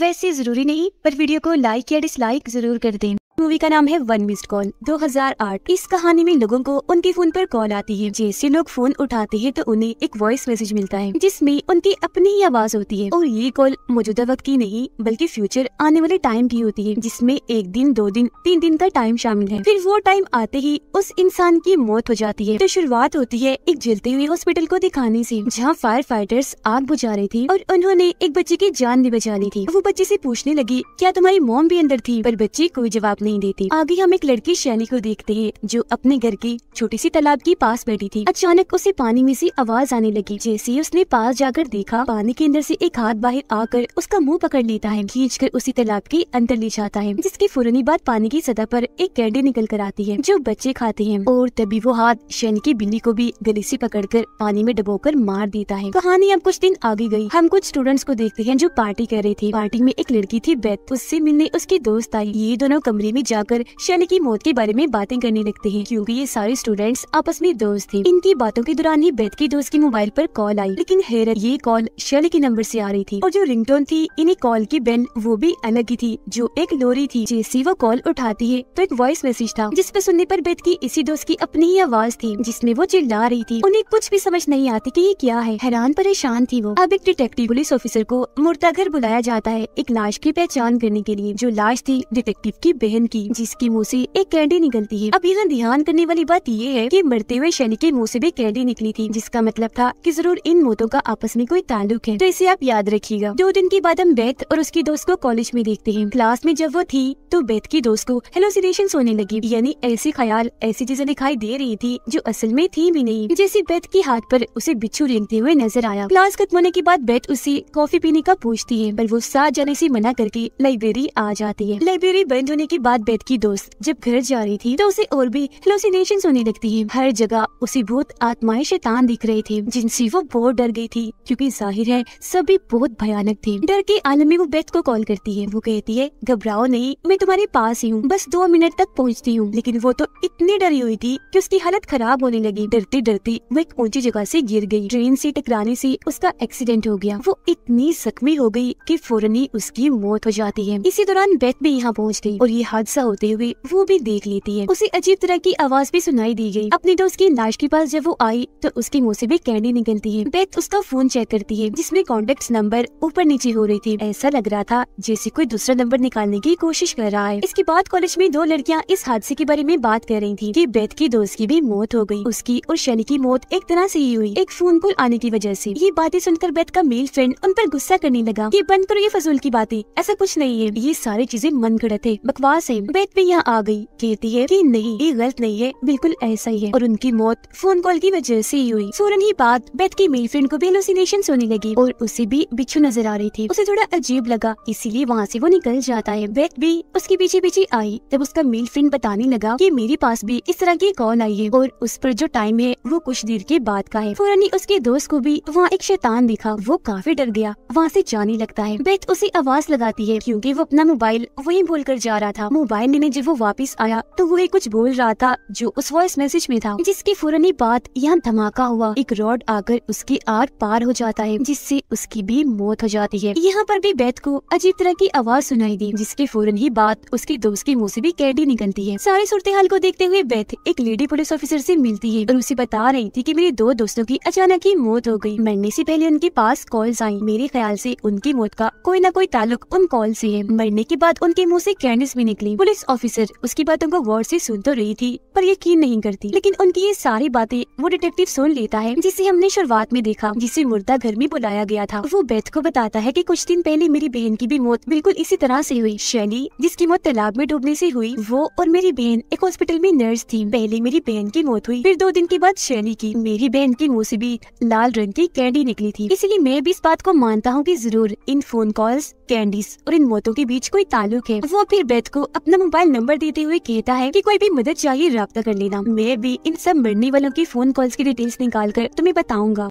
वैसे ज़रूरी नहीं पर वीडियो को लाइक या डिसलाइक ज़रूर कर दें मूवी का नाम है वन मिस्ड कॉल 2008 इस कहानी में लोगों को उनके फोन पर कॉल आती है जैसे लोग फोन उठाते हैं तो उन्हें एक वॉइस मैसेज मिलता है जिसमें उनकी अपनी ही आवाज होती है और ये कॉल मौजूदा वक्त की नहीं बल्कि फ्यूचर आने वाले टाइम की होती है जिसमे एक दिन दो दिन तीन दिन का टाइम शामिल है फिर वो टाइम आते ही उस इंसान की मौत हो जाती है तो शुरुआत होती है एक जलते हुए हॉस्पिटल को दिखाने ऐसी जहाँ फायर फाइटर्स आग बुझा रहे थे और उन्होंने एक बच्चे की जान भी बचा ली थी वो बच्चे ऐसी पूछने लगी क्या तुम्हारी मोम भी अंदर थी पर बच्चे कोई जवाब नहीं देती आगे हम एक लड़की शैनी को देखते हैं जो अपने घर की छोटी सी तालाब के पास बैठी थी अचानक उसे पानी में से आवाज आने लगी जैसे ही उसने पास जाकर देखा पानी के अंदर से एक हाथ बाहर आकर उसका मुंह पकड़ लेता है खींच कर उसी तालाब के अंदर ले जाता है जिसके फुरनी बाद पानी की सतह पर एक गेंडे निकल कर आती है जो बच्चे खाते हैं और तभी वो हाथ शैनी की बिल्ली को भी गले से पकड़कर पानी में कर मार देता है कहानी अब कुछ दिन आगे गई हम कुछ स्टूडेंट्स को देखते हैं जो पार्टी कर रही थी पार्टी में एक लड़की थी बेथ उससे मिलने उसकी दोस्त आई ये दोनों कमरे में जाकर शनि की मौत के बारे में बातें करने लगते हैं क्योंकि ये सारे स्टूडेंट्स आपस में दोस्त थे इनकी बातों के दौरान ही बेथ के दोस्त के मोबाइल पर कॉल आई लेकिन हैरत ये कॉल शनि के नंबर से आ रही थी और जो रिंगटोन थी इन्हें कॉल की बेल वो भी अलग ही थी जो एक लोरी थी जैसी वो कॉल उठाती है तो एक वॉइस मैसेज था जिसपे सुनने पर बेथ की इसी दोस्त की अपनी ही आवाज थी जिसमे वो चिल्ला रही थी उन्हें कुछ भी समझ नहीं आती की ये क्या है हैरान परेशान थी वो अब एक डिटेक्टिव पुलिस ऑफिसर को घर बुलाया जाता है एक लाश की पहचान करने के लिए जो लाश थी डिटेक्टिव की बहन की जिसके मुँह से एक कैंडी निकलती है अब यहाँ ध्यान करने वाली बात यह है कि मरते हुए शनि के मुँह से भी कैंडी निकली थी जिसका मतलब था कि जरूर इन मौतों का आपस में कोई ताल्लुक है तो इसे आप याद रखिएगा दो दिन के बाद हम बैथ और उसकी दोस्त को कॉलेज में देखते हैं क्लास में जब वो थी तो बैथ की दोस्त को हेलोसिनेशन होने लगी यानी ऐसे ख्याल ऐसी चीजें दिखाई दे रही थी जो असल में थी भी नहीं जैसे बैथ के हाथ पर उसे बिच्छू रेंगते हुए नजर आया क्लास खत्म होने के बाद बैथ उसे कॉफी पीने का पूछती है पर वो साथ जाने से मना करके लाइब्रेरी आ जाती है लाइब्रेरी बंद होने के बाद बाद बेद की दोस्त जब घर जा रही थी तो उसे और भी हेलोसिनेशन होने लगती है हर जगह उसे बहुत आत्माएं शैतान दिख रहे थे जिनसे वो बहुत डर गई थी क्योंकि जाहिर है सभी बहुत भयानक थे डर के आलम में वो बेथ को कॉल करती है वो कहती है घबराओ नहीं मैं तुम्हारे पास ही हूँ बस दो मिनट तक पहुँचती हूँ लेकिन वो तो इतनी डरी हुई थी की उसकी हालत खराब होने लगी डरती डरती वो एक ऊंची जगह ऐसी गिर गयी ट्रेन ऐसी टकराने ऐसी उसका एक्सीडेंट हो गया वो इतनी जख्मी हो गयी की फौरन ही उसकी मौत हो जाती है इसी दौरान बेथ भी यहाँ पहुँच गई और ये हाथ हादसा होते हुए वो भी देख लेती है उसे अजीब तरह की आवाज भी सुनाई दी गई अपनी दोस्त की लाश के पास जब वो आई तो उसके मुँह से भी कैंडी निकलती है बेथ उसका फोन चेक करती है जिसमे कॉन्टेक्ट नंबर ऊपर नीचे हो रही थी ऐसा लग रहा था जैसे कोई दूसरा नंबर निकालने की कोशिश कर रहा है इसके बाद कॉलेज में दो लड़कियाँ इस हादसे के बारे में बात कर रही थी की बेथ की दोस्त की भी मौत हो गयी उसकी और शनि की मौत एक तरह ऐसी ही हुई एक फोन कॉल आने की वजह ऐसी ये बातें सुनकर बेथ का मेल फ्रेंड उन पर गुस्सा करने लगा ये बंद करो ये फजूल की बातें ऐसा कुछ नहीं है ये सारी चीजें मन गढ़ थे बकवास है टाइम बेड पे यहाँ आ गई कहती है कि नहीं ये गलत नहीं है बिल्कुल ऐसा ही है और उनकी मौत फोन कॉल की वजह से ही हुई फौरन ही बाद बेथ की मेल फ्रेंड को भी एलोसिनेशन होने लगी और उसे भी बिच्छू नजर आ रही थी उसे थोड़ा अजीब लगा इसीलिए वहाँ ऐसी वो निकल जाता है बेथ भी उसके पीछे पीछे आई तब उसका मेल फ्रेंड बताने लगा की मेरे पास भी इस तरह की कॉल आई है और उस पर जो टाइम है वो कुछ देर के बाद का है फौरन ही उसके दोस्त को भी वहाँ एक शैतान दिखा वो काफी डर गया वहाँ से जाने लगता है बेथ उसे आवाज लगाती है क्योंकि वो अपना मोबाइल वहीं भूल कर जा रहा था मोबाइल लेने जब वो वापस आया तो वो कुछ बोल रहा था जो उस वॉइस मैसेज में था जिसके फौरन ही बाद यहाँ धमाका हुआ एक रॉड आकर उसके आर पार हो जाता है जिससे उसकी भी मौत हो जाती है यहाँ पर भी बैत को अजीब तरह की आवाज सुनाई दी जिसके फौरन ही बात उसके दोस्त के मुँह ऐसी भी कैडी निकलती है सारी सूरत हाल को देखते हुए बैठ एक लेडी पुलिस ऑफिसर ऐसी मिलती है और उसे बता रही थी की मेरे दो दोस्तों की अचानक ही मौत हो गयी मरने ऐसी पहले उनके पास कॉल आई मेरे ख्याल ऐसी उनकी मौत का कोई न कोई ताल्लुक उन कॉल ऐसी है मरने के बाद उनके मुँह ऐसी कैंडिस भी निकली निकली पुलिस ऑफिसर उसकी बातों को गौर से सुन तो रही थी पर यकीन नहीं करती लेकिन उनकी ये सारी बातें वो डिटेक्टिव सुन लेता है जिसे हमने शुरुआत में देखा जिसे मुर्दा घर में बुलाया गया था वो बेथ को बताता है की कुछ दिन पहले मेरी बहन की भी मौत बिल्कुल इसी तरह ऐसी हुई शैली जिसकी मौत तालाब में डूबने ऐसी हुई वो और मेरी बहन एक हॉस्पिटल में नर्स थी पहले मेरी बहन की मौत हुई फिर दो दिन के बाद शैली की मेरी बहन की मुँह ऐसी भी लाल रंग की कैंडी निकली थी इसलिए मैं भी इस बात को मानता हूँ की जरूर इन फोन कॉल्स कैंडीज और इन मौतों के बीच कोई ताल्लुक है वो फिर बेथ को अपना मोबाइल नंबर देते हुए कहता है कि कोई भी मदद चाहिए रब्ता कर लेना मैं भी इन सब मरने वालों की फोन कॉल्स की डिटेल्स निकाल कर तुम्हें बताऊंगा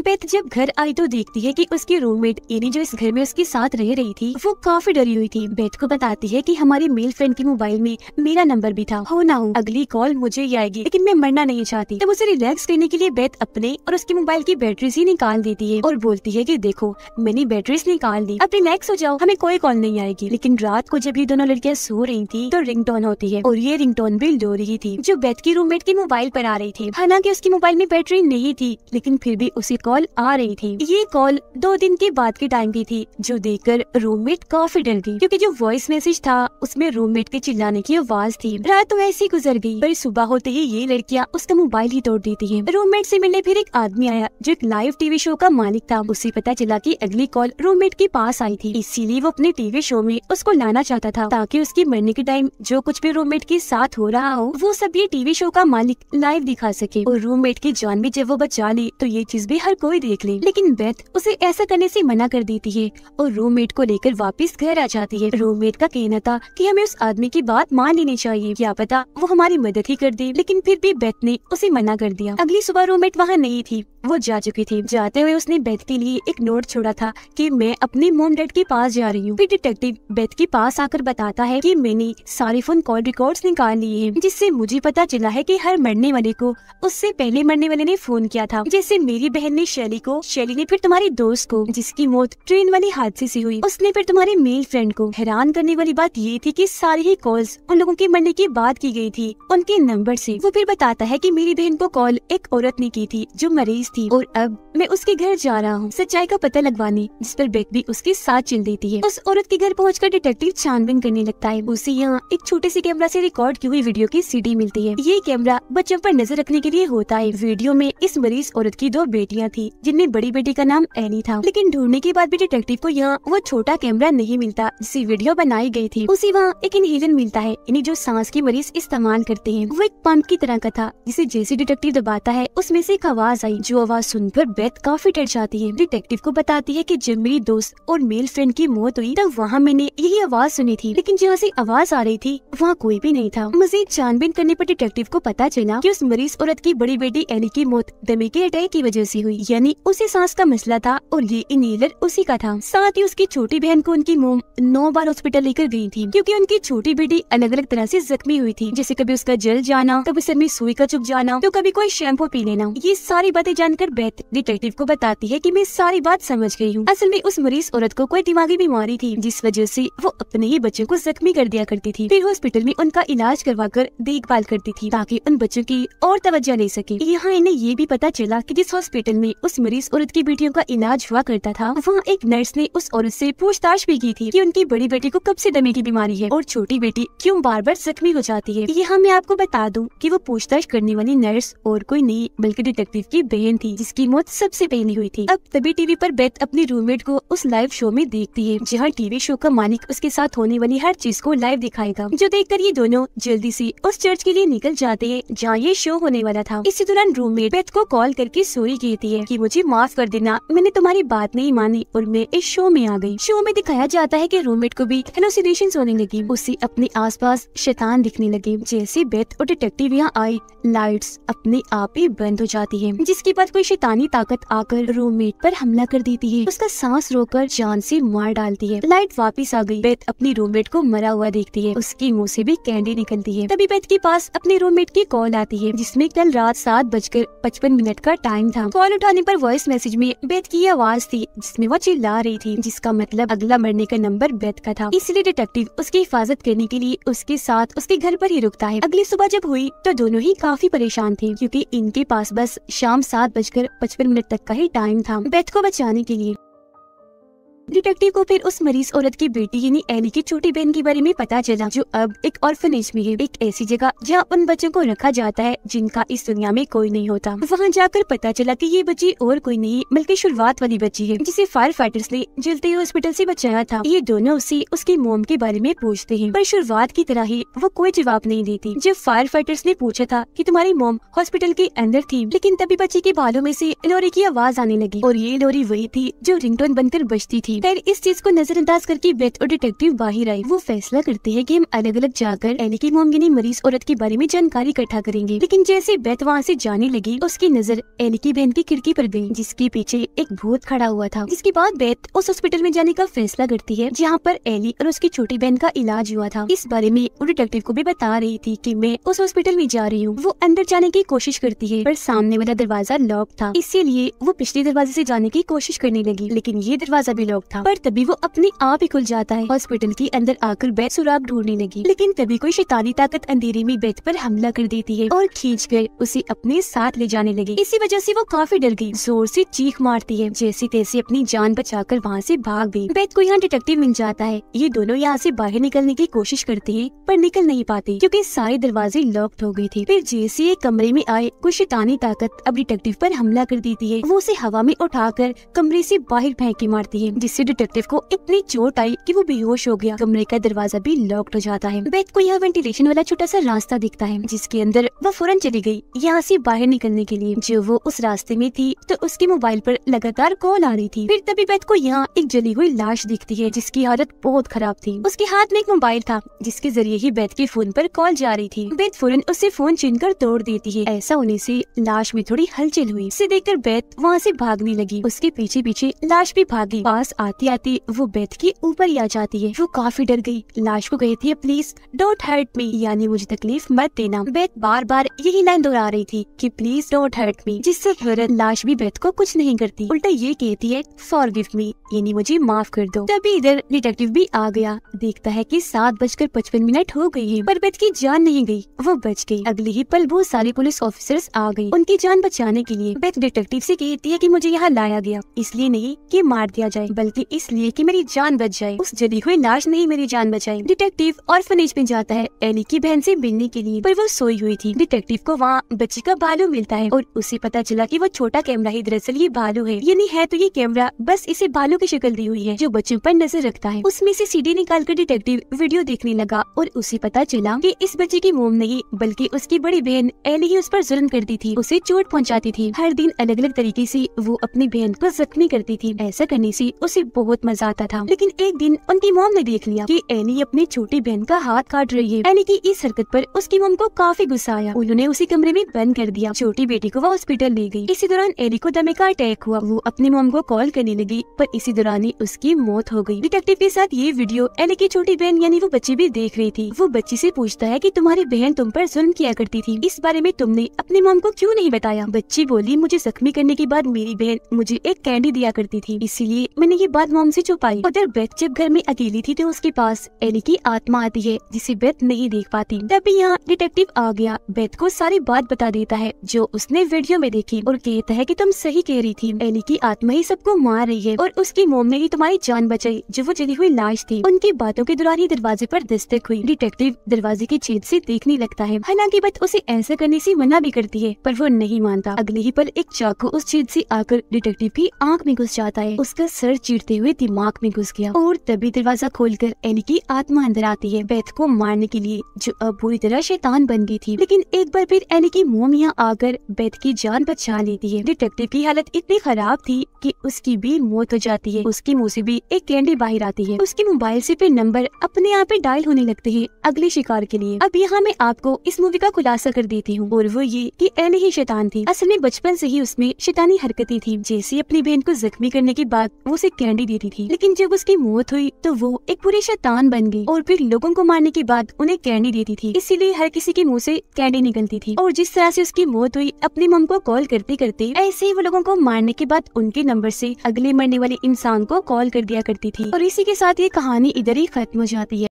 बेथ तो जब घर आई तो देखती है कि उसकी रूममेट एनी जो इस घर में उसके साथ रह रही थी वो काफी डरी हुई थी बेथ को बताती है कि हमारी मेल फ्रेंड के मोबाइल में मेरा नंबर भी था हो ना हो अगली कॉल मुझे ही आएगी लेकिन मैं मरना नहीं चाहती तब उसे रिलैक्स करने के लिए बेथ अपने और उसके मोबाइल की बैटरीज ही निकाल देती है और बोलती है की देखो मैंने बैटरीज निकाल दी अब रिलैक्स हो जाओ हमें कोई कॉल नहीं आएगी लेकिन रात को जब ये दोनों लड़कियाँ सो रही थी तो रिंग होती है और ये रिंग भी लो रही थी जो बेथ की रूममेट के मोबाइल पर आ रही थी हालांकि उसके मोबाइल में बैटरी नहीं थी लेकिन फिर भी उसे कॉल आ रही थी ये कॉल दो दिन के बाद के टाइम की थी जो देखकर रूममेट काफी डर गई क्योंकि जो वॉइस मैसेज था उसमें रूममेट के चिल्लाने की आवाज थी रात तो ऐसी गुजर गई पर सुबह होते ही ये लड़कियाँ उसका मोबाइल ही तोड़ देती है रूममेट से मिलने फिर एक आदमी आया जो एक लाइव टीवी शो का मालिक था उसे पता चला की अगली कॉल रूममेट के पास आई थी इसीलिए वो अपने टीवी शो में उसको लाना चाहता था ताकि उसकी मरने के टाइम जो कुछ भी रूममेट के साथ हो रहा हो वो सब ये टीवी शो का मालिक लाइव दिखा सके और रूममेट की जान भी जब वो बचा ली तो ये चीज भी हर बाहर कोई देख ले लेकिन बेथ उसे ऐसा करने से मना कर देती है और रूममेट को लेकर वापस घर आ जाती है रूममेट का कहना था कि हमें उस आदमी की बात मान लेनी चाहिए क्या पता वो हमारी मदद ही कर दे लेकिन फिर भी बेथ ने उसे मना कर दिया अगली सुबह रूममेट वहाँ नहीं थी वो जा चुकी थी जाते हुए उसने बेथ के लिए एक नोट छोड़ा था कि मैं अपने मोम डैड के पास जा रही हूँ फिर डिटेक्टिव बेथ के पास आकर बताता है कि मैंने सारे फोन कॉल रिकॉर्ड्स निकाल लिए हैं जिससे मुझे पता चला है कि हर मरने वाले को उससे पहले मरने वाले ने फोन किया था जैसे मेरी बहन ने अपनी शैली को शैली ने फिर तुम्हारे दोस्त को जिसकी मौत ट्रेन वाले हादसे से हुई उसने फिर तुम्हारे मेल फ्रेंड को हैरान करने वाली बात ये थी कि सारी ही कॉल्स उन लोगों के मरने की बात की गई थी उनके नंबर से वो फिर बताता है कि मेरी बहन को कॉल एक औरत ने की थी जो मरीज थी और अब मैं उसके घर जा रहा हूँ सच्चाई का पता लगवाने जिस पर भी उसके साथ चल देती है उस औरत के घर पहुँच डिटेक्टिव छानबीन करने लगता है उसे यहाँ एक छोटे से कैमरा से रिकॉर्ड की हुई वीडियो की सीडी मिलती है ये कैमरा बच्चों पर नजर रखने के लिए होता है वीडियो में इस मरीज औरत की दो बेटियां थी जिनमें बड़ी बेटी का नाम एनी था लेकिन ढूंढने के बाद भी डिटेक्टिव को यहाँ वो छोटा कैमरा नहीं मिलता जिसे वीडियो बनाई गई थी उसे वहाँ एक इनहेलन मिलता है इन्हें जो सांस की मरीज इस्तेमाल करते हैं वो एक पंप की तरह का था जिसे जैसे डिटेक्टिव दबाता है उसमें से एक आवाज आई जो आवाज सुनकर बेथ काफी डर जाती है डिटेक्टिव को बताती है की जब मेरी दोस्त और मेल फ्रेंड की मौत हुई तब वहाँ मैंने यही आवाज सुनी थी लेकिन जहाँ ऐसी आवाज आ रही थी वहाँ कोई भी नहीं था मजीद छानबीन करने आरोप डिटेक्टिव को पता चला की उस मरीज औरत की बड़ी बेटी एनी की मौत दमे के अटैक की वजह ऐसी हुई यानी उसी सांस का मसला था और ये इनहेलर उसी का था साथ ही उसकी छोटी बहन को उनकी मोम नौ बार हॉस्पिटल लेकर गई थी क्योंकि उनकी छोटी बेटी अलग अलग तरह से जख्मी हुई थी जैसे कभी उसका जल जाना कभी सर में सुई का चुप जाना तो कभी कोई शैम्पू पी लेना ये सारी बातें जानकर बेथ डिटेक्टिव को बताती है की मैं सारी बात समझ गई हूँ असल में उस मरीज औरत को कोई दिमागी बीमारी थी जिस वजह से वो अपने ही बच्चों को जख्मी कर दिया करती थी फिर हॉस्पिटल में उनका इलाज करवा कर देखभाल करती थी ताकि उन बच्चों की और तवज्जा ले सके यहाँ इन्हें ये भी पता चला की जिस हॉस्पिटल में में उस मरीज औरत की बेटियों का इलाज हुआ करता था वहाँ एक नर्स ने उस औरत से पूछताछ भी की थी कि उनकी बड़ी बेटी को कब से दमे की बीमारी है और छोटी बेटी क्यों बार बार जख्मी हो जाती है यहाँ मैं आपको बता दूँ की वो पूछताछ करने वाली नर्स और कोई नहीं बल्कि डिटेक्टिव की बहन थी जिसकी मौत सबसे पहले हुई थी अब तभी टीवी पर बेथ अपने रूममेट को उस लाइव शो में देखती है जहाँ टीवी शो का मालिक उसके साथ होने वाली हर चीज को लाइव दिखाएगा जो कर ये दोनों जल्दी से उस चर्च के लिए निकल जाते हैं जहाँ ये शो होने वाला था इसी दौरान रूममेट बेथ को कॉल करके सोरी कहती है है कि मुझे माफ कर देना मैंने तुम्हारी बात नहीं मानी और मैं इस शो में आ गई शो में दिखाया जाता है कि रूममेट को भी हेलोसिनेशन होने लगी उसे अपने आसपास शैतान दिखने लगे जैसे बेथ और डिटेक्टिव यहाँ आई लाइट्स अपने आप ही बंद हो जाती है जिसके बाद कोई शैतानी ताकत आकर रूममेट पर हमला कर देती है उसका सांस रोकर जान से मार डालती है लाइट वापिस आ गई बेथ अपनी रूममेट को मरा हुआ देखती है उसके मुँह से भी कैंडी निकलती है तभी बेथ के पास अपने रूममेट की कॉल आती है जिसमे कल रात सात बजकर पचपन मिनट का टाइम था कॉल उठा आने पर वॉइस मैसेज में बेथ की आवाज थी जिसमें वो चिल्ला रही थी जिसका मतलब अगला मरने का नंबर बेथ का था इसलिए डिटेक्टिव उसकी हिफाजत करने के लिए उसके साथ उसके घर पर ही रुकता है अगली सुबह जब हुई तो दोनों ही काफी परेशान थे क्योंकि इनके पास बस शाम सात बजकर पचपन मिनट तक का ही टाइम था बेथ को बचाने के लिए डिटेक्टिव को फिर उस मरीज औरत की बेटी यानी एली की छोटी बहन के बारे में पता चला जो अब एक ऑर्फनेज में है एक ऐसी जगह जहाँ उन बच्चों को रखा जाता है जिनका इस दुनिया में कोई नहीं होता वहाँ जाकर पता चला कि ये बच्ची और कोई नहीं बल्कि शुरुआत वाली बच्ची है जिसे फायर फाइटर्स ने जलते हॉस्पिटल से बचाया था ये दोनों उसे उसकी मोम के बारे में पूछते है पर शुरुआत की तरह ही वो कोई जवाब नहीं देती जब फायर फाइटर्स ने पूछा था की तुम्हारी मोम हॉस्पिटल के अंदर थी लेकिन तभी बच्ची के बालों में ऐसी लोरी की आवाज आने लगी और ये लोरी वही थी जो रिंगटोन बनकर बचती थी थी फिर इस चीज को नजरअंदाज करके बेथ और डिटेक्टिव बाहर आई वो फैसला करते हैं कि हम अलग अलग जाकर एनी की मोमगिनी मरीज औरत के बारे में जानकारी इकट्ठा करेंगे लेकिन जैसे बेथ वहाँ ऐसी जाने लगी उसकी नजर एनी की बहन की खिड़की आरोप गयी जिसके पीछे एक भूत खड़ा हुआ था इसके बाद बेथ उस हॉस्पिटल में जाने का फैसला करती है जहाँ पर एली और उसकी छोटी बहन का इलाज हुआ था इस बारे में वो डिटेक्टिव को भी बता रही थी की मैं उस हॉस्पिटल में जा रही हूँ वो अंदर जाने की कोशिश करती है पर सामने वाला दरवाजा लॉक था इसीलिए वो पिछले दरवाजे से जाने की कोशिश करने लगी लेकिन ये दरवाजा भी लॉक शौक था पर तभी वो अपने आप ही खुल जाता है हॉस्पिटल के अंदर आकर बैठ सुराग ढूंढने लगी लेकिन तभी कोई शैतानी ताकत अंधेरे में बैठ पर हमला कर देती है और खींच कर उसे अपने साथ ले जाने लगी इसी वजह से वो काफी डर गई जोर से चीख मारती है जैसे तैसे अपनी जान बचा कर वहाँ से भाग गई बैठ को यहाँ डिटेक्टिव मिल जाता है ये दोनों यहाँ से बाहर निकलने की कोशिश करती है पर निकल नहीं पाती क्योंकि सारे दरवाजे लॉक्ड हो गए थे फिर जैसे एक कमरे में आए कुछ शैतानी ताकत अब डिटेक्टिव पर हमला कर देती है वो उसे हवा में उठाकर कमरे से बाहर के मारती है इसी डिटेक्टिव को इतनी चोट आई कि वो बेहोश हो गया कमरे का दरवाजा भी लॉक्ड हो जाता है बेथ को यह वेंटिलेशन वाला छोटा सा रास्ता दिखता है जिसके अंदर वह फौरन चली गई यहाँ से बाहर निकलने के लिए जो वो उस रास्ते में थी तो उसके मोबाइल पर लगातार कॉल आ रही थी फिर तभी बेथ को यहाँ एक जली हुई लाश दिखती है जिसकी हालत बहुत खराब थी उसके हाथ में एक मोबाइल था जिसके जरिए ही बेथ के फोन पर कॉल जा रही थी बेथ फौरन उसे फोन छीन कर तोड़ देती है ऐसा होने से लाश में थोड़ी हलचल हुई इसे देखकर बेथ वहाँ से भागने लगी उसके पीछे पीछे लाश भी भागी पास आती आती वो बेड के ऊपर ही आ जाती है वो काफी डर गई लाश को कहती है प्लीज डोंट हर्ट मी यानी मुझे तकलीफ मत देना बेथ बार बार यही लाइन दोहरा रही थी कि प्लीज डोंट हर्ट मी जिससे हरन लाश भी बेथ को कुछ नहीं करती उल्टा ये कहती है फॉर मी यानी मुझे माफ कर दो तभी इधर डिटेक्टिव भी आ गया देखता है की सात बजकर पचपन मिनट हो गयी है पर बेथ की जान नहीं गयी वो बच गयी अगले ही पल बहुत सारी पुलिस ऑफिसर आ गयी उनकी जान बचाने के लिए बेथ डिटेक्टिव ऐसी कहती है की मुझे यहाँ लाया गया इसलिए नहीं की मार दिया जाए बल्कि थी इसलिए कि मेरी जान बच जाए उस जली हुई लाश नहीं मेरी जान बचाई डिटेक्टिव ऑर्फनेज में जाता है एली की बहन से मिलने के लिए पर वो सोई हुई थी डिटेक्टिव को वहाँ बच्ची का बालू मिलता है और उसे पता चला की वो छोटा कैमरा ही दरअसल ये बालू है यानी है तो ये कैमरा बस इसे बालू की शक्ल दी हुई है जो बच्चों पर नजर रखता है उसमें से सीडी निकाल कर डिटेक्टिव वीडियो देखने लगा और उसे पता चला कि इस बच्चे की मोम नहीं बल्कि उसकी बड़ी बहन एली ही उस पर जुल्म करती थी उसे चोट पहुँचाती थी हर दिन अलग अलग तरीके से वो अपनी बहन को जख्मी करती थी ऐसा करने से उसे उसे बहुत मजा आता था लेकिन एक दिन उनकी मोम ने देख लिया कि एनी अपनी छोटी बहन का हाथ काट रही है एनी की इस हरकत पर उसकी मोम को काफी गुस्सा आया उन्होंने उसी कमरे में बंद कर दिया छोटी बेटी को वह हॉस्पिटल ले गई इसी दौरान एनी को दमे का अटैक हुआ वो अपनी मोम को कॉल करने लगी पर इसी दौरान ही उसकी मौत हो गई डिटेक्टिव के साथ ये वीडियो एनी की छोटी बहन यानी वो बच्ची भी देख रही थी वो बच्ची से पूछता है कि तुम्हारी बहन तुम पर जुल्म किया करती थी इस बारे में तुमने अपनी मोम को क्यों नहीं बताया बच्ची बोली मुझे जख्मी करने के बाद मेरी बहन मुझे एक कैंडी दिया करती थी इसीलिए मैंने ये बाद मॉम से छुपाई उधर बेथ जब घर में अकेली थी तो उसके पास एली की आत्मा आती है जिसे बेथ नहीं देख पाती तभी यहाँ डिटेक्टिव आ गया बेथ को सारी बात बता देता है जो उसने वीडियो में देखी और कहता है की तुम सही कह रही थी एली की आत्मा ही सबको मार रही है और उसकी मोम ने ही तुम्हारी जान बचाई जो वो जली हुई लाश थी उनकी बातों के दौरान ही दरवाजे आरोप दस्तक हुई डिटेक्टिव दरवाजे की छेद ऐसी देखने लगता है हालांकि बेथ उसे ऐसा करने ऐसी मना भी करती है पर वो नहीं मानता अगले ही पल एक चाकू उस छेद ऐसी आकर डिटेक्टिव की आंख में घुस जाता है उसका सर चीट करते हुए दिमाग में घुस गया और तभी दरवाजा खोलकर एली की आत्मा अंदर आती है बेथ को मारने के लिए जो अब बुरी तरह शैतान बन गई थी लेकिन एक बार फिर एली की मोमिया आकर बेथ की जान बचा लेती है डिटेक्टिव की हालत इतनी खराब थी कि उसकी भी मौत हो जाती है उसकी मुँह से भी एक कैंडी बाहर आती है उसके मोबाइल से फिर नंबर अपने आप ही डायल होने लगते हैं अगले शिकार के लिए अब यहाँ मैं आपको इस मूवी का खुलासा कर देती हूँ और वो ये कि एली ही शैतान थी असल में बचपन से ही उसमें शैतानी हरकती थी जैसी अपनी बहन को जख्मी करने के बाद वो उसे कैंडी देती थी लेकिन जब उसकी मौत हुई तो वो एक पूरे शैतान बन गई और फिर लोगों को मारने के बाद उन्हें कैंडी देती थी इसीलिए हर किसी के मुंह से कैंडी निकलती थी और जिस तरह से उसकी मौत हुई अपनी मम को कॉल करते करते ऐसे ही वो लोगों को मारने के बाद उनके नंबर से अगले मरने वाले इंसान को कॉल कर दिया करती थी और इसी के साथ ये कहानी इधर ही खत्म हो जाती है